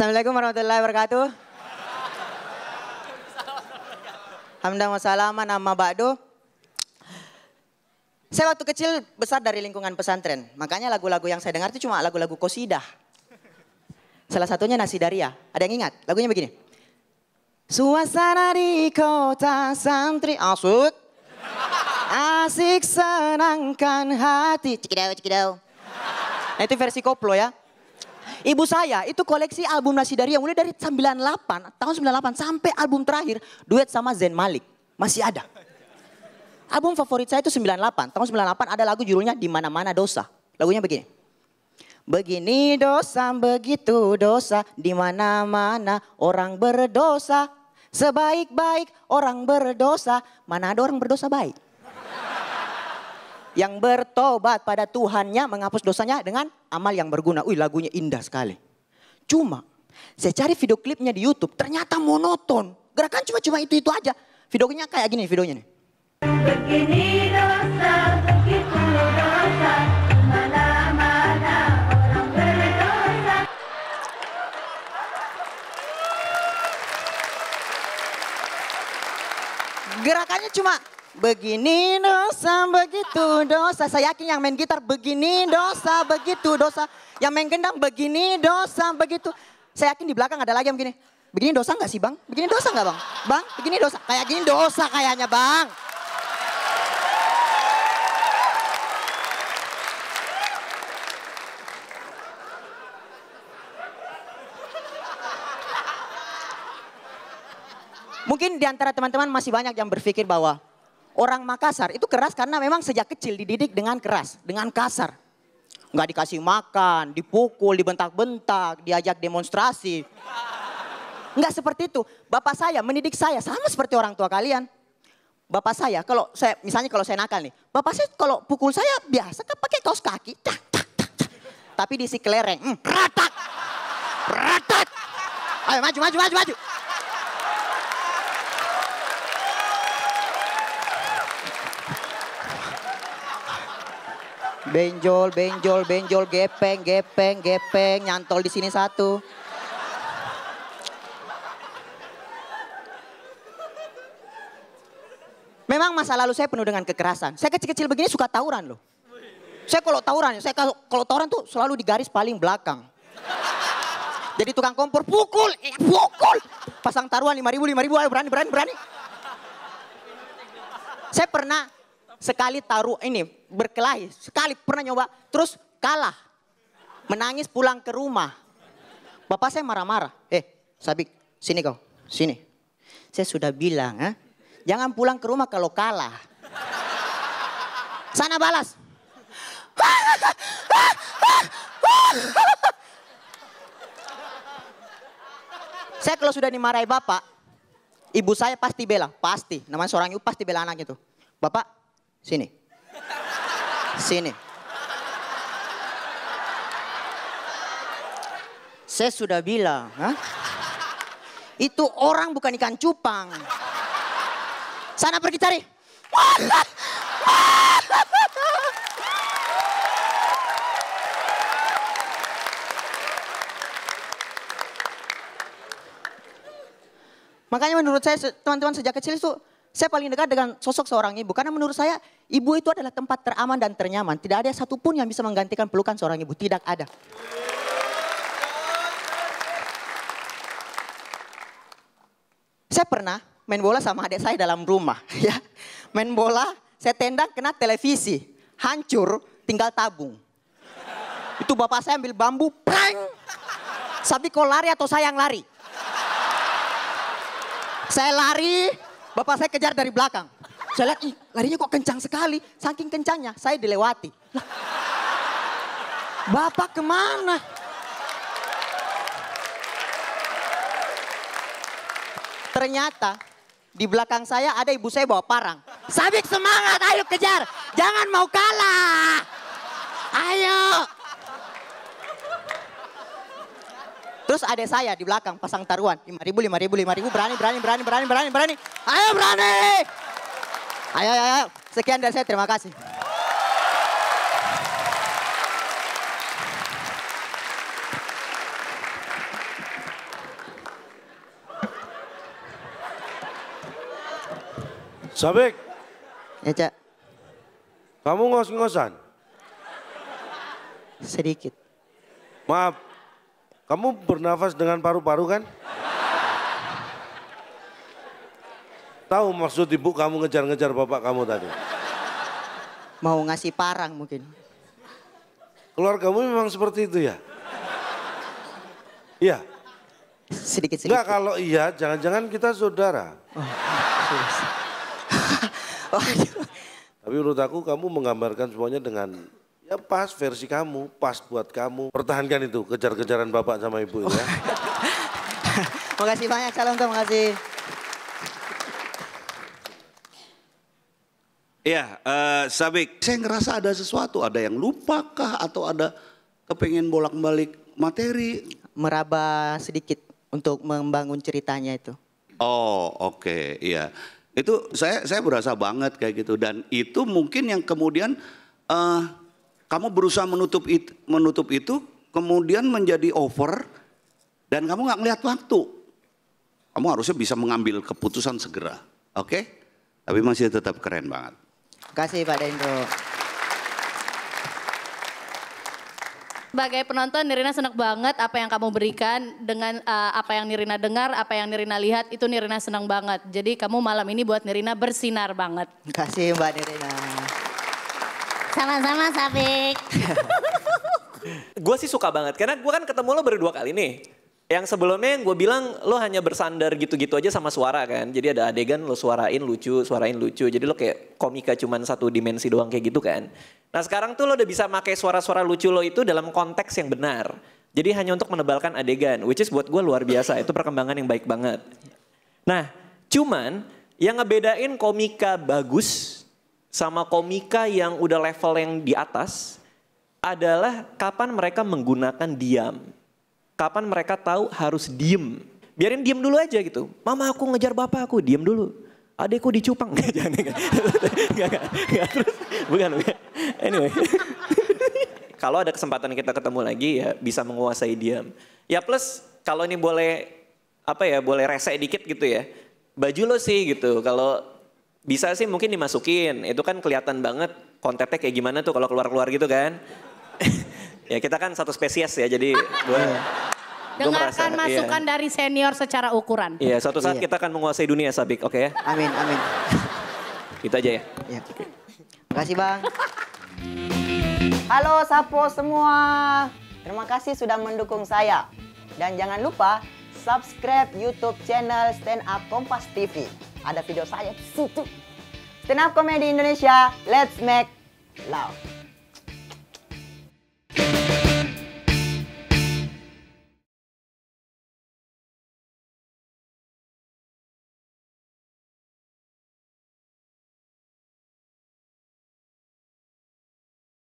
Assalamualaikum warahmatullahi wabarakatuh. Hamdan wassalamah nama Ba'du. Saya waktu kecil besar dari lingkungan pesantren. Makanya lagu-lagu yang saya dengar itu cuma lagu-lagu kosidah. Salah satunya Nasi Daria. Ada yang ingat? Lagunya begini. Suasana di kota santri asut. Asik senangkan hati. Cikidau, cikidau. Nah itu versi koplo ya. Ibu saya itu koleksi album Nasidari yang mulai dari 98, tahun 98 sampai album terakhir duet sama Zen Malik. Masih ada. Album favorit saya itu 98. Tahun 98 ada lagu judulnya Di Mana-mana Dosa. Lagunya begini. Begini dosa, begitu dosa, di mana-mana orang berdosa. Sebaik-baik orang berdosa, mana ada orang berdosa baik yang bertobat pada Tuhannya menghapus dosanya dengan amal yang berguna. Wih lagunya indah sekali. Cuma saya cari video klipnya di YouTube, ternyata monoton. Gerakan cuma-cuma itu-itu aja. Videonya kayak gini videonya nih. Begini dosa, begitu dosa, Gerakannya cuma Begini dosa, begitu dosa. Saya yakin yang main gitar begini dosa, begitu dosa. Yang main gendang begini dosa, begitu. Saya yakin di belakang ada lagi yang begini. Begini dosa nggak sih bang? Begini dosa nggak bang? Bang, begini dosa. Kayak gini dosa kayaknya bang. Mungkin di antara teman-teman masih banyak yang berpikir bahwa Orang Makassar itu keras karena memang sejak kecil dididik dengan keras, dengan kasar. Nggak dikasih makan, dipukul, dibentak-bentak, diajak demonstrasi. Nggak seperti itu. Bapak saya mendidik saya sama seperti orang tua kalian. Bapak saya kalau saya misalnya kalau saya nakal nih, bapak saya kalau pukul saya biasa kan pakai kaos kaki, tak tak tak, tak. tapi diisi kelereng, hmm, ratak, ratak. Ayo maju maju maju maju. Benjol, benjol, benjol, gepeng, gepeng, gepeng, nyantol di sini satu. Memang masa lalu saya penuh dengan kekerasan. Saya kecil-kecil begini suka tawuran loh. Saya kalau tawuran, saya kalau, kalau tawuran tuh selalu di garis paling belakang. Jadi tukang kompor pukul, iya, pukul. Pasang taruhan lima ribu, 5 ribu, berani, berani, berani. Saya pernah sekali taruh ini berkelahi, sekali pernah nyoba, terus kalah. Menangis pulang ke rumah. Bapak saya marah-marah. Eh, Sabik, sini kau, sini. Saya sudah bilang, eh, jangan pulang ke rumah kalau kalah. Sana balas. Saya kalau sudah dimarahi bapak, ibu saya pasti bela, pasti. Namanya seorang ibu pasti bela anak itu. Bapak, Sini. Sini. Saya sudah bilang, Hah? itu orang bukan ikan cupang. Sana pergi cari. Makanya menurut saya teman-teman sejak kecil itu saya paling dekat dengan sosok seorang ibu karena menurut saya ibu itu adalah tempat teraman dan ternyaman. Tidak ada satupun yang bisa menggantikan pelukan seorang ibu, tidak ada. Saya pernah main bola sama adik saya dalam rumah, ya. Main bola, saya tendang kena televisi, hancur, tinggal tabung. Itu bapak saya ambil bambu, prang. Sapi kau lari atau saya yang lari? Saya lari, Bapak saya kejar dari belakang. Saya lihat, ih larinya kok kencang sekali. Saking kencangnya, saya dilewati. Bapak kemana? Ternyata di belakang saya ada ibu saya bawa parang. Sabik semangat, ayo kejar. Jangan mau kalah. Ayo. Terus ada saya di belakang pasang taruhan. 5 ribu, 5 ribu, 5 ribu. Berani, berani, berani, berani, berani, berani. Ayo berani. Ayo, ayo, ayo. Sekian dari saya, terima kasih. Sabik. Ya, Cak. Kamu ngos-ngosan? Sedikit. Maaf, kamu bernafas dengan paru-paru kan? Tahu maksud ibu kamu ngejar-ngejar bapak kamu tadi? Mau ngasih parang mungkin. Keluar kamu memang seperti itu ya? Iya. Sedikit-sedikit. Enggak kalau iya, jangan-jangan kita saudara. Oh, Tapi menurut aku kamu menggambarkan semuanya dengan Ya pas versi kamu, pas buat kamu. Pertahankan itu, kejar-kejaran bapak sama ibu oh. ya. makasih banyak, salam tuh, makasih. Iya, uh, Sabik. Saya ngerasa ada sesuatu, ada yang lupa kah atau ada kepengen bolak-balik materi? Meraba sedikit untuk membangun ceritanya itu. Oh, oke, okay, iya. Itu saya saya berasa banget kayak gitu dan itu mungkin yang kemudian uh, kamu berusaha menutup itu, menutup itu kemudian menjadi over dan kamu nggak melihat waktu. Kamu harusnya bisa mengambil keputusan segera. Oke? Okay? Tapi masih tetap keren banget. Terima kasih Pak Dendro. Sebagai penonton Nirina senang banget apa yang kamu berikan dengan uh, apa yang Nirina dengar, apa yang Nirina lihat itu Nirina senang banget. Jadi kamu malam ini buat Nirina bersinar banget. Terima kasih Mbak Nirina. Sama-sama Sabik. gue sih suka banget karena gue kan ketemu lo baru dua kali nih. Yang sebelumnya yang gue bilang lo hanya bersandar gitu-gitu aja sama suara kan. Jadi ada adegan lo suarain lucu, suarain lucu. Jadi lo kayak komika cuman satu dimensi doang kayak gitu kan. Nah sekarang tuh lo udah bisa pakai suara-suara lucu lo itu dalam konteks yang benar. Jadi hanya untuk menebalkan adegan, which is buat gue luar biasa. Itu perkembangan yang baik banget. Nah cuman yang ngebedain komika bagus sama komika yang udah level yang di atas adalah kapan mereka menggunakan diam. Kapan mereka tahu harus diem. Biarin diem dulu aja gitu. Mama aku ngejar bapak aku, diem dulu. Adekku dicupang. Gak, jangan, gak. Gak, gak, gak. bukan, bukan. Anyway. kalau ada kesempatan kita ketemu lagi ya bisa menguasai diam. Ya plus kalau ini boleh apa ya boleh rese dikit gitu ya. Baju lo sih gitu. Kalau bisa sih mungkin dimasukin, itu kan kelihatan banget kontennya kayak gimana tuh kalau keluar-keluar gitu kan. ya kita kan satu spesies ya, jadi gue... Dengarkan merasa, iya. masukan iya. dari senior secara ukuran. Iya, suatu saat iya. kita akan menguasai dunia, Sabik, oke okay ya? Amin, amin. Kita aja ya? Iya. kasih Bang. Halo Sapo semua. Terima kasih sudah mendukung saya. Dan jangan lupa subscribe YouTube channel Stand Up Kompas TV. Ada video saya di situ. Stand up comedy Indonesia, let's make love.